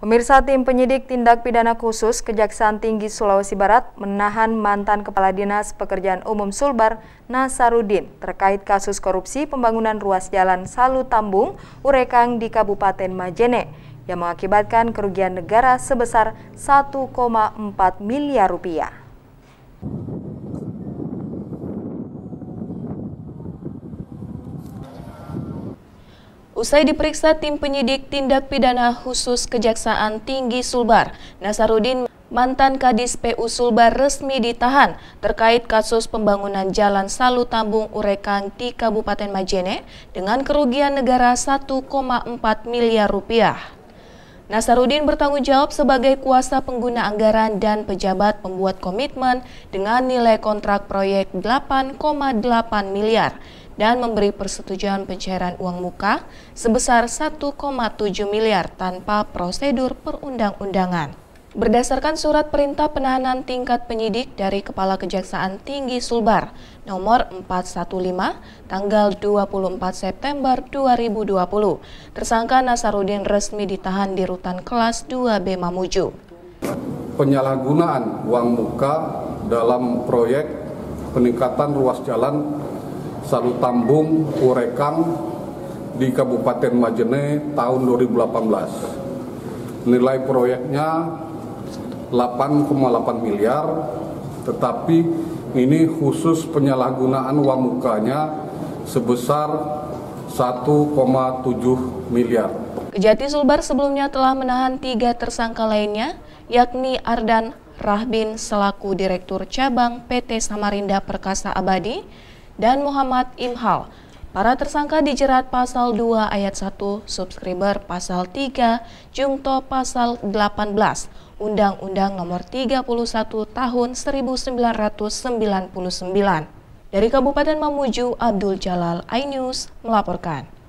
Pemirsa tim penyidik tindak pidana khusus Kejaksaan Tinggi Sulawesi Barat menahan mantan Kepala Dinas Pekerjaan Umum Sulbar Nasarudin terkait kasus korupsi pembangunan ruas jalan Salu Tambung Urekang di Kabupaten Majene yang mengakibatkan kerugian negara sebesar 1,4 miliar rupiah. Usai diperiksa tim penyidik tindak pidana khusus Kejaksaan Tinggi Sulbar, Nasarudin mantan Kadis PU Sulbar resmi ditahan terkait kasus pembangunan Jalan Salu Tambung Urekang di Kabupaten Majene dengan kerugian negara 1,4 miliar rupiah. Nasarudin bertanggung jawab sebagai kuasa pengguna anggaran dan pejabat pembuat komitmen dengan nilai kontrak proyek 8,8 miliar dan memberi persetujuan pencairan uang muka sebesar 1,7 miliar tanpa prosedur perundang-undangan. Berdasarkan surat perintah penahanan tingkat penyidik dari Kepala Kejaksaan Tinggi Sulbar nomor 415 tanggal 24 September 2020, tersangka Nasarudin resmi ditahan di rutan kelas 2B Mamuju. Penyalahgunaan uang muka dalam proyek peningkatan ruas jalan Tambung Urekang di Kabupaten Majene tahun 2018. Nilai proyeknya 8,8 miliar, tetapi ini khusus penyalahgunaan uang mukanya sebesar 1,7 miliar. Kejati Sulbar sebelumnya telah menahan tiga tersangka lainnya, yakni Ardan Rahbin selaku Direktur Cabang PT Samarinda Perkasa Abadi, dan Muhammad Imhal. Para tersangka dijerat pasal 2 ayat 1, subscriber pasal 3, jungto pasal 18, Undang-Undang Nomor 31 Tahun 1999. Dari Kabupaten Mamuju, Abdul Jalal iNews melaporkan.